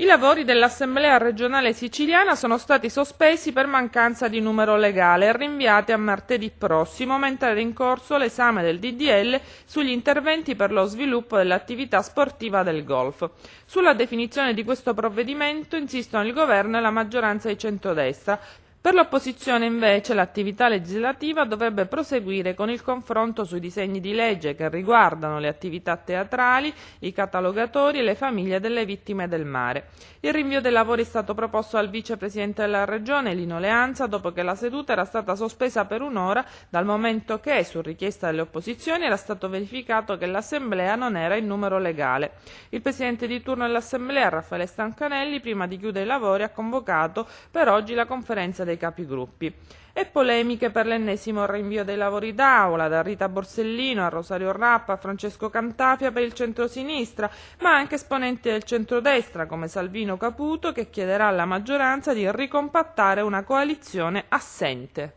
I lavori dell'Assemblea regionale siciliana sono stati sospesi per mancanza di numero legale e rinviati a martedì prossimo, mentre era in corso l'esame del DDL sugli interventi per lo sviluppo dell'attività sportiva del golf. Sulla definizione di questo provvedimento insistono il governo e la maggioranza di centrodestra, per l'opposizione, invece, l'attività legislativa dovrebbe proseguire con il confronto sui disegni di legge che riguardano le attività teatrali, i catalogatori e le famiglie delle vittime del mare. Il rinvio dei lavori è stato proposto al vicepresidente della Regione, Lino Leanza, dopo che la seduta era stata sospesa per un'ora dal momento che, su richiesta delle opposizioni, era stato verificato che l'Assemblea non era in numero legale. Il presidente di turno dell'Assemblea, Raffaele Stancanelli, prima di chiudere i lavori, ha convocato per oggi la conferenza dei capigruppi. E polemiche per l'ennesimo rinvio dei lavori d'aula, da Rita Borsellino a Rosario Rappa a Francesco Cantafia per il centro-sinistra ma anche esponenti del centrodestra come Salvino Caputo che chiederà alla maggioranza di ricompattare una coalizione assente.